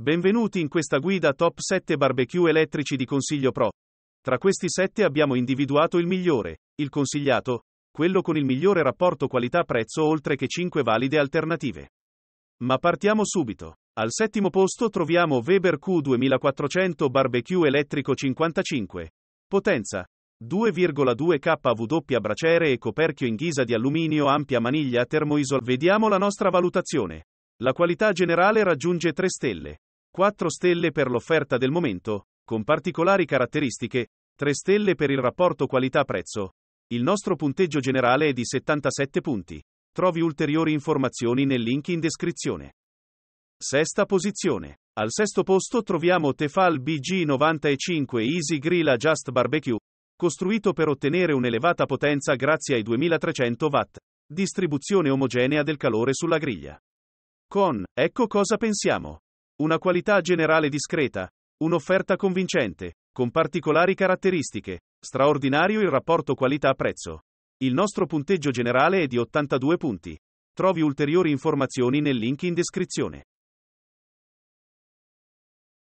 Benvenuti in questa guida top 7 barbecue elettrici di Consiglio Pro. Tra questi 7 abbiamo individuato il migliore, il consigliato, quello con il migliore rapporto qualità-prezzo oltre che 5 valide alternative. Ma partiamo subito. Al settimo posto troviamo Weber Q2400 Barbecue elettrico 55. Potenza 2,2 kW braciere e coperchio in ghisa di alluminio ampia maniglia termoisol. Vediamo la nostra valutazione. La qualità generale raggiunge 3 stelle. 4 stelle per l'offerta del momento, con particolari caratteristiche, 3 stelle per il rapporto qualità-prezzo. Il nostro punteggio generale è di 77 punti. Trovi ulteriori informazioni nel link in descrizione. Sesta posizione. Al sesto posto troviamo Tefal BG95 Easy Grill Just Barbecue, costruito per ottenere un'elevata potenza grazie ai 2300 watt. Distribuzione omogenea del calore sulla griglia. Con, ecco cosa pensiamo. Una qualità generale discreta. Un'offerta convincente, con particolari caratteristiche. Straordinario il rapporto qualità-prezzo. Il nostro punteggio generale è di 82 punti. Trovi ulteriori informazioni nel link in descrizione.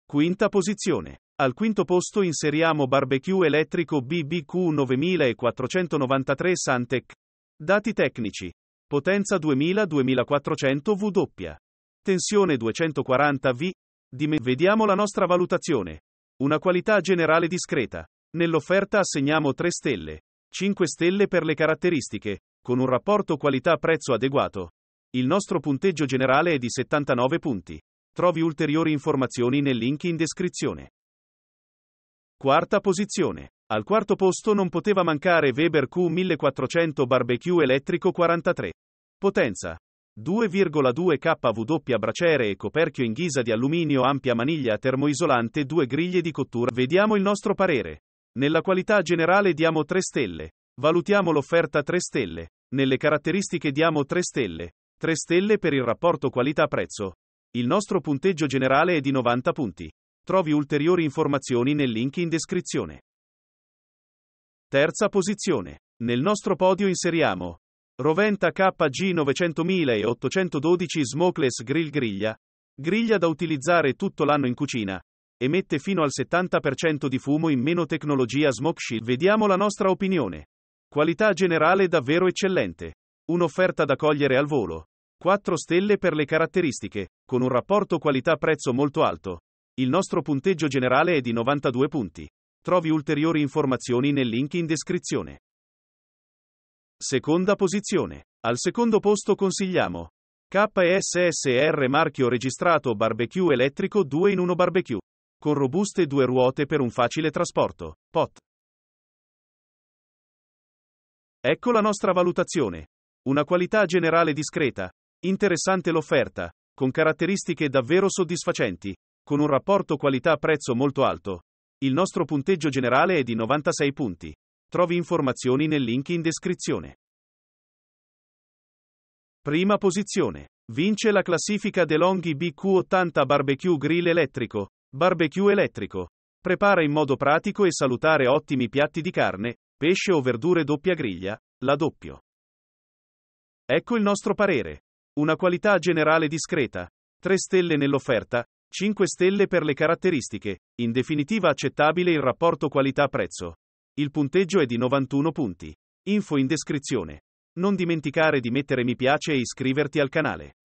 Quinta posizione. Al quinto posto inseriamo barbecue elettrico BBQ 9493 Santec. Dati tecnici. Potenza 2000-2400 W. Tensione 240 V. Di Vediamo la nostra valutazione. Una qualità generale discreta. Nell'offerta assegniamo 3 stelle. 5 stelle per le caratteristiche, con un rapporto qualità-prezzo adeguato. Il nostro punteggio generale è di 79 punti. Trovi ulteriori informazioni nel link in descrizione. Quarta posizione. Al quarto posto non poteva mancare Weber Q1400 Barbecue Elettrico 43. Potenza. 2,2 kW braciere e coperchio in ghisa di alluminio ampia maniglia termoisolante 2 griglie di cottura. Vediamo il nostro parere. Nella qualità generale diamo 3 stelle. Valutiamo l'offerta 3 stelle. Nelle caratteristiche diamo 3 stelle. 3 stelle per il rapporto qualità-prezzo. Il nostro punteggio generale è di 90 punti. Trovi ulteriori informazioni nel link in descrizione. Terza posizione. Nel nostro podio inseriamo Roventa KG 900.000 e 812 Smokeless Grill Griglia. Griglia da utilizzare tutto l'anno in cucina. Emette fino al 70% di fumo in meno tecnologia Smoke Shield. Vediamo la nostra opinione. Qualità generale davvero eccellente. Un'offerta da cogliere al volo. 4 stelle per le caratteristiche, con un rapporto qualità-prezzo molto alto. Il nostro punteggio generale è di 92 punti. Trovi ulteriori informazioni nel link in descrizione. Seconda posizione. Al secondo posto consigliamo KSSR marchio registrato barbecue elettrico 2 in 1 barbecue. Con robuste due ruote per un facile trasporto. POT. Ecco la nostra valutazione. Una qualità generale discreta. Interessante l'offerta, con caratteristiche davvero soddisfacenti, con un rapporto qualità-prezzo molto alto. Il nostro punteggio generale è di 96 punti. Trovi informazioni nel link in descrizione. Prima posizione. Vince la classifica DeLonghi BQ80 Barbecue Grill elettrico. Barbecue elettrico. Prepara in modo pratico e salutare ottimi piatti di carne, pesce o verdure doppia griglia, la doppio. Ecco il nostro parere. Una qualità generale discreta. 3 stelle nell'offerta, 5 stelle per le caratteristiche, in definitiva accettabile il rapporto qualità-prezzo. Il punteggio è di 91 punti. Info in descrizione. Non dimenticare di mettere mi piace e iscriverti al canale.